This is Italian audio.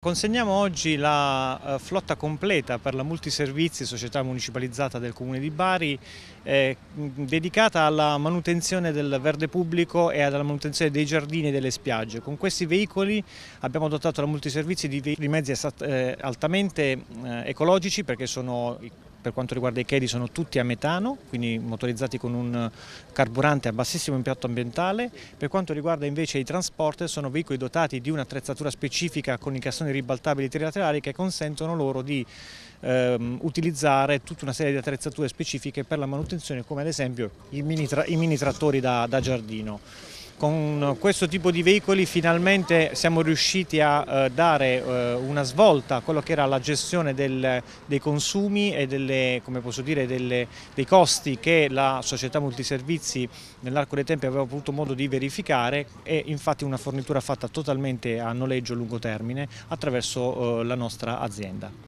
Consegniamo oggi la eh, flotta completa per la multiservizi, società municipalizzata del Comune di Bari, eh, dedicata alla manutenzione del verde pubblico e alla manutenzione dei giardini e delle spiagge. Con questi veicoli abbiamo dotato la multiservizi di, di mezzi eh, altamente eh, ecologici perché sono per quanto riguarda i Chedi sono tutti a metano, quindi motorizzati con un carburante a bassissimo impatto ambientale, per quanto riguarda invece i transport sono veicoli dotati di un'attrezzatura specifica con i cassoni ribaltabili trilaterali che consentono loro di ehm, utilizzare tutta una serie di attrezzature specifiche per la manutenzione come ad esempio i mini, tra i mini trattori da, da giardino. Con eh, questo tipo di veicoli finalmente siamo riusciti a eh, dare eh, una svolta a quello che era la gestione del, dei consumi e delle, dire, delle, dei costi che la società multiservizi nell'arco dei tempi aveva avuto modo di verificare e infatti una fornitura fatta totalmente a noleggio a lungo termine attraverso la nostra azienda.